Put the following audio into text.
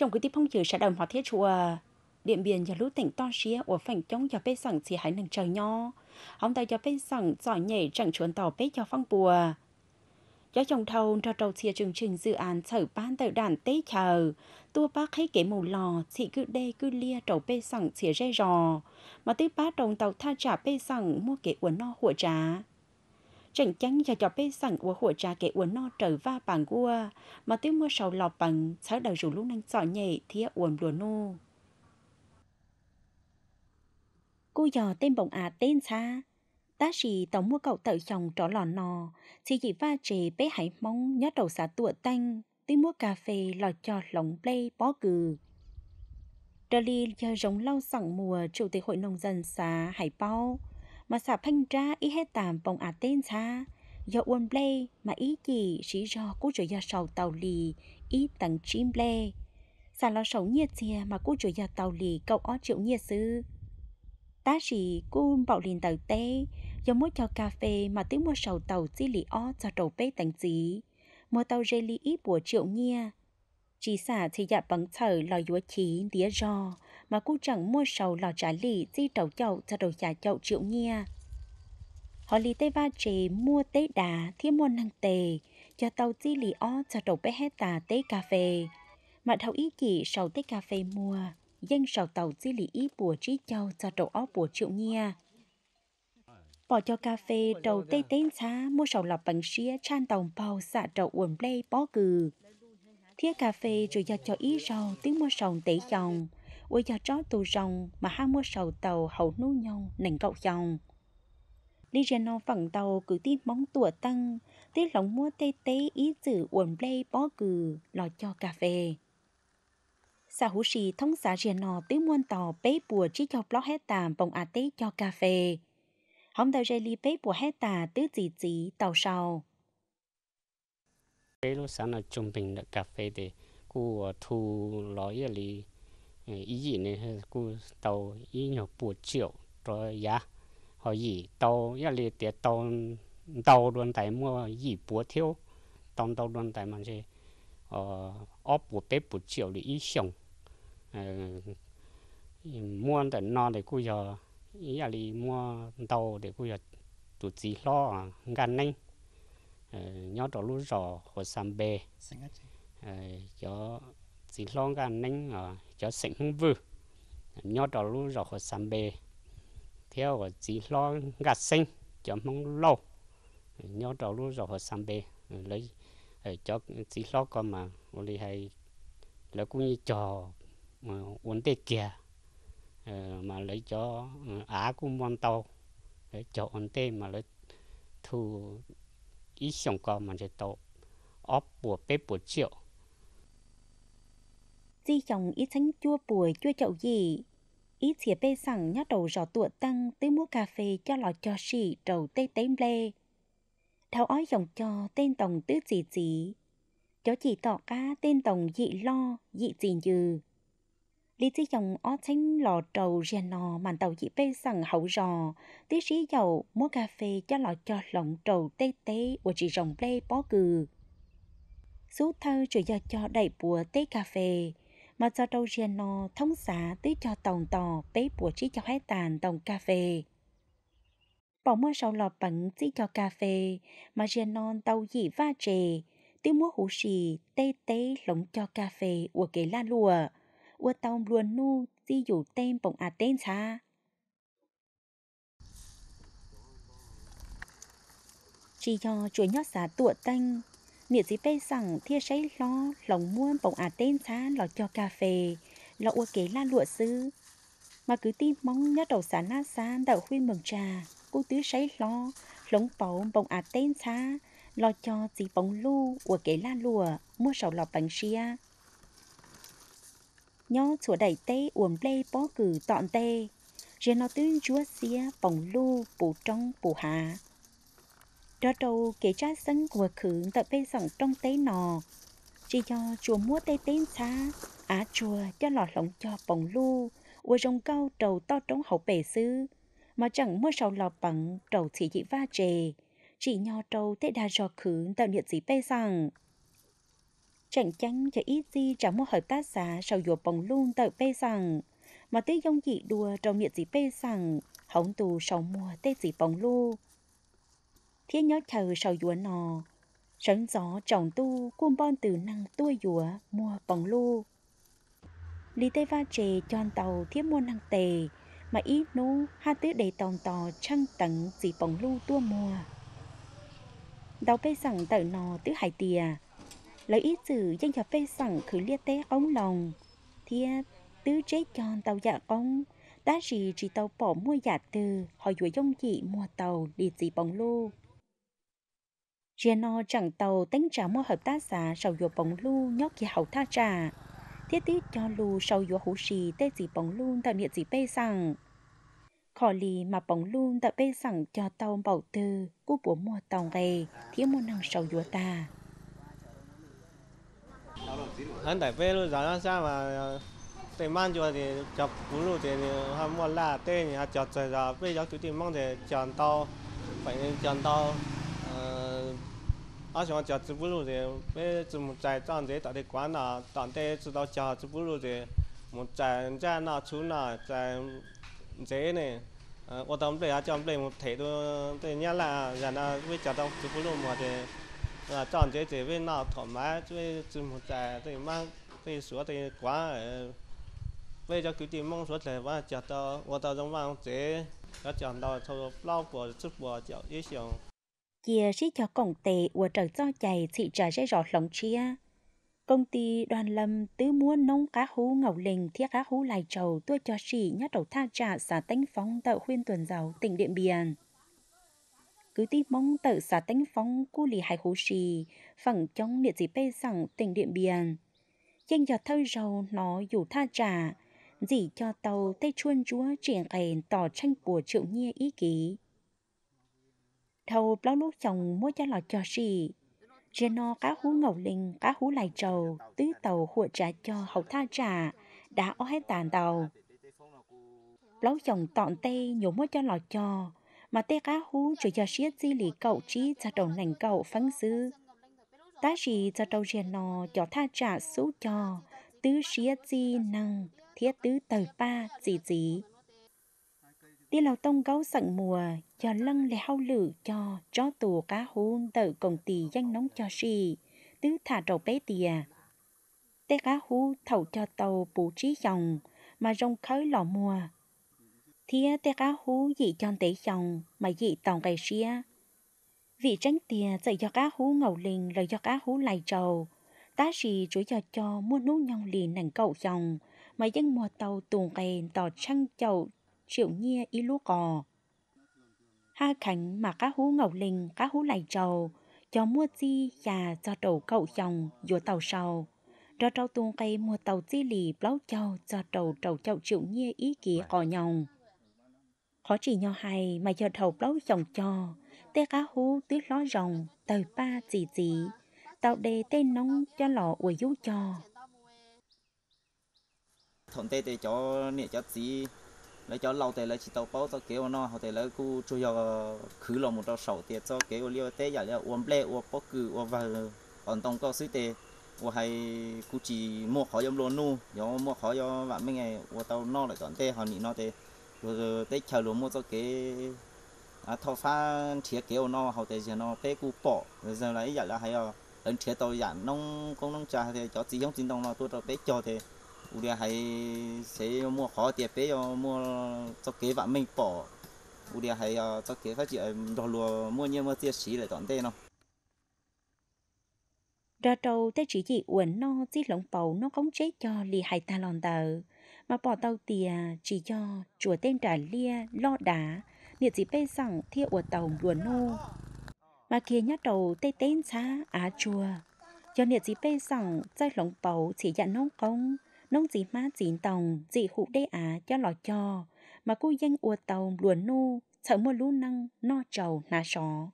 trong cái tiếp phong chữ sẽ đồng họ thiết chùa ờ, điện biển giờ lúc tỉnh to xía ở phành chống giờ bê sẵn xì hải nâng trời nho ông ta cho bê sẵn giỏi nhảy chẳng chuẩn tàu bê cho phong bùa cho chồng thâu cho trâu chia chương trình dự án sở ban tại đàn tế chờ tua bác hay kế mù lò chị cứ đê cứ lia trầu bê sẵn xìa rê rò mà tư bác đồng tàu tha trả bê sẵn mua kế uốn no hủa trá chẳng chắn cho cho bê sẵn của hỗ trà kể uốn no trở va bằng gua mà tiếng mưa sầu lọt bằng sáng đầu rủ lúc năng sọ nhảy thì uốn đùa nô cô dò tên bồng à tên xa ta chỉ tổng mua cậu tự chồng trỏ lò nò chỉ chỉ va trề bé hải mong nhớ đầu xá tụa tanh tiếng mua cà phê lò cho lỏng bê bó cừ Trà ly giờ giống lau sẵn mùa Chủ tịch Hội Nông dân xá Hải Bao, mà xả phanh ra ý hết tạm bông à tên xa do uôn ble mà ý gì chỉ do cú chủ gia sầu tàu lì ý tặng chim ble xả lo sầu nhiệt chia mà cú chủ gia tàu lì cậu ó triệu nhiệt sư tá sĩ cú bảo liền tàu tê do mua cho cà phê mà tiếng mua sầu tàu chỉ lì ó cho đầu bê tầng gì mua tàu jelly ý bùa triệu nhiệt chỉ xả thì dạ bằng thở lòi dúa chí đĩa rò mà cô chẳng mua sầu lò trả lì di đầu chậu cho đầu trả chậu triệu nha Họ lì tê va trì mua tế đá thiên mua năng tề, cho tàu di lì o cho đầu bé hết tà tế cà phê. Mà thấu ý chỉ sầu tế cà phê mua, danh sầu tàu di lì ý bùa trí châu cho đầu ó bùa triệu nha Bỏ cho cà phê đầu tê tên xá mua sầu lọc bằng xía chan tàu bao xạ đầu uồn lê bó cừ thiết cà phê rồi giao cho ý rau tiếng mua sầu tẩy chồng ôi giờ chó tù rồng mà hai mua sầu tàu hậu nô nhau nành cậu dòng đi ra tàu cứ tin bóng tủa tăng tiết lòng mua tê tế ý chữ uồn play bó cừ lò cho cà phê xã hữu sĩ thông xã rìa nọ tứ muôn tàu bế bùa chỉ cho blog hết tàm bồng à tế cho cà phê hóng tàu rê ly bế bùa hết tà tứ chỉ chỉ tàu sau bế lúc sáng là trung bình cà phê để cô thu lối lý Ờ, ý gì nên cô tàu ý nhiều bù triệu rồi giá dạ. họ gì tàu ý là tiền tàu tàu đoàn tại mua gì bùa thiếu tàu tàu đoàn tại mà gì ờ ốp bù bếp bù triệu thì ý sống ờ, mua tại nó để cô giờ ý là mua tàu để cô giờ tụt gì lo gan nhanh ờ, nhớ trò lúa rò hồ sàm bề cho chỉ lo cả nánh ở ờ, cho sinh không vừa nhớ đó luôn rồi họ sắm bê theo và ờ, chỉ lo gạt sinh cho mong lâu nhớ đó luôn rồi họ sắm bê lấy ờ, cho chỉ lo con mà đi hay lấy cũng như trò mà uốn tê kìa mà lấy cho á cũng mong tàu lấy cho uốn tê mà lấy thu ít sống con mà sẽ tàu óp bùa bếp bùa triệu di chồng ý tránh chua bùi chua chậu gì ý chia bê sẵn nhá đầu rõ tụa tăng tới mua cà phê cho lò cho xì trầu tê tém lê thảo ói dòng cho tên tổng tứ chỉ chỉ chó chỉ tỏ cá tên tổng dị lo dị gì dừ lý trí dòng ó tránh lò trầu rèn nò màn tàu dị bê sẵn hậu rò tí sĩ dầu mua cà phê cho lò cho lỏng trầu tê tê của chị rồng lê bó cừ Sú thơ rồi giờ cho đẩy bùa tê cà phê mà cho đâu riêng nó thống xá tới cho tổng tò bế bùa trí cho hai tàn tổng cà phê. Bỏ mưa sau lọt bẩn chỉ cho cà phê, mà riêng non tàu dĩ va trề, tiếng múa hủ xì tê tê lống cho cà phê của kế la lùa, của tàu luôn nu di dụ tên bổng à tên xa. Chỉ cho chuối nhót xá tụa tanh, miệt gì bây rằng thia sấy lo lòng muôn bổng à tên xa lò cho cà phê lò ua kế la lụa sư mà cứ tim mong nhớ đầu sản na xa đậu khuyên mừng trà cô tứ sấy lo lống bóng bổng à tên xa lò cho gì bóng lu ua kế la lụa mua sầu lò bánh xia nhó chùa đẩy tê uổng lê bó cử tọn tê riêng nó tứ chúa xia bóng lu bù trong bù hà đó đâu kể cha dân của khử tại bên dòng trong tế nò chỉ do chùa mua tây tên xa á chùa cho lọ lỏng cho bóng lu ua rồng cao trầu to trống hậu bể sư mà chẳng mua sau lò bằng trầu chỉ dị va trề chỉ nho trầu tê đa dò khử tạo nhiệt gì bê rằng chẳng chắn cho ít gì chẳng mua hợp tác giá sau dùa bóng luôn tại bê rằng mà tê dông dị đùa trầu nhiệt gì bê rằng hổng tù sau mua tê gì bồng lu thiên nhớ chờ sầu dúa nò sẵn gió trồng tu cuông bon từ năng tuôi dúa mua bóng lu lý tây va chề chọn tàu thiết mua năng tề mà ít nô ha tứ đầy tòn tò trăng tận dì bóng lu tua mua đầu phê sẵn tờ nò tứ hải tìa lấy ít dữ danh nhập phê sẵn khử lia tê ống lòng thiết tứ chế chọn tàu dạ ống đã gì chỉ tàu bỏ mua giả dạ từ hỏi dùa dông dị mua tàu đi dì bóng lu Gieno chẳng tàu tính trả mua hợp tác xã sau dùa bóng lu nhóc kỳ hậu tha trả. Thiết tiết cho lu sau dùa hữu sĩ tê dì bóng lu tạo niệm dì bê sẵn. Khó lì mà bóng lu tạo bê sẵn cho tàu bảo tư, cú bố mùa tàu gây, thiếu mua năng sau dùa ta. Hắn tại bê luôn giá ra mà tê mang cho thì chọc bú lu thì hà mua là tê thì hà chọc rồi giờ bây giờ tụi tìm mong thì chọn tàu, phải chọn tàu 阿像讲织布罗钱，每只木在长钱，到底管哪？到底知道家织布罗钱，在，站在哪出哪在织呢？嗯，我当不阿讲，比如我多到对伢来，伢那会讲到织布罗么的，阿讲这这为那他买？为怎么在对买对说对管，为叫规定，猛说在我叫到我同侬往这要讲到说老婆织布叫也行。chia sĩ cho cổng tệ của trở cho chạy thị trả dây rõ lòng chia. Công ty đoàn lâm tứ mua nông cá hú ngầu lình thiết cá hú lại trầu tua cho sĩ nhát đầu tha trả xã tánh phóng tợ khuyên tuần giàu tỉnh Điện Biên. Cứ tí mong tợ xã tánh phóng cu lì hải hú sĩ, phẳng trong địa chỉ bê sẵn tỉnh Điện Biên. Danh giọt thơ rầu nó dù tha trả, dì cho tàu tây chuôn chúa triển kèn tỏ tranh của triệu nhi ý ký thâu bao lúc chồng mua cho lò cho gì trên nó cá hú ngầu linh cá hú lại trầu tứ tàu hụa trả cho hậu tha trả đã ó hết tàn tàu lâu chồng tọn tay nhổ mua cho lò cho mà tê cá hú rồi cho xiết di lì cậu trí cho đầu nành cậu phấn sư tá gì cho đầu riêng nó cho tha trả số cho tứ xiết di năng thiết tứ tờ ba gì gì tí lâu tông gấu sẵn mùa cho lân lè hao lử cho cho tù cá hôn tự công tì danh nóng cho xì tứ thả trầu bé tìa tê cá hú thầu cho tàu bù trí dòng mà rong khới lò mùa thía tê cá hú dị cho tế dòng mà dị tàu gầy xia vị tránh tìa dạy cho cá hú ngầu lình lời cho cá hú lại trầu tá gì chủ cho cho mua nú nhong lì nành cậu dòng mà dân mùa tàu tuồng gầy tỏ trăng chậu triệu nhia y lú cò. Ha khánh mà cá hú ngầu linh, cá hú lầy trầu, cho mua chi và cho đầu cậu chồng vô tàu sầu. Ra trâu tuôn cây mua tàu chi lì bláu châu cho đầu trầu châu triệu nhia ý kỷ cò nhồng. Khó chỉ nhau hay mà giờ đầu bláu chồng cho, tê cá hú tuyết ló rồng, tờ ba chỉ chỉ, tàu đề tên nóng cho lọ ủi dú cho thọn tê tê cho nè cho tí lấy cho lâu thì lấy chỉ tàu bao tao kéo nó hoặc thì lấy cu cho giờ khử lòng một tàu sầu tiền cho kéo liêu té giả là uống ble uống bóc cừ uống vào còn tông có suy tê uống hay cu chỉ mua khó giống luôn nu gió mua khó do bạn mấy ngày uống tàu no lại còn té họ nhị no tê rồi tê chờ luôn mua cho kế à thọ pha thiệt kéo nó hoặc thì giờ nó té cu bỏ bây giờ lấy giả là hay ở đến thiệt tàu giả nông công nông trà thì cho chỉ giống chính tông nó tôi tao té cho thì u hay sẽ mua khó tiền bé mua cho kế vạn mình bỏ u hay ờ, cho kế phát triển đồ lùa mua nhiều mua tiền xí lại toàn tên không ra trâu tới chỉ chỉ uẩn no chỉ lỏng bầu nó cống chế cho lì hai ta lòn tờ mà bỏ tàu tìa chỉ cho chùa tên trả lia lo đá nhiệt chỉ bên sẵn thiệt ở tàu đùa nô mà kia nhát đầu tê tên xa á chùa cho nhiệt chỉ bên sẵn chơi lỏng bầu chỉ dặn nông công nông dì má dì tòng dì hụ đê á cho lò cho mà cô danh ua tàu luồn nu sợ mua lú năng no trầu nà sọ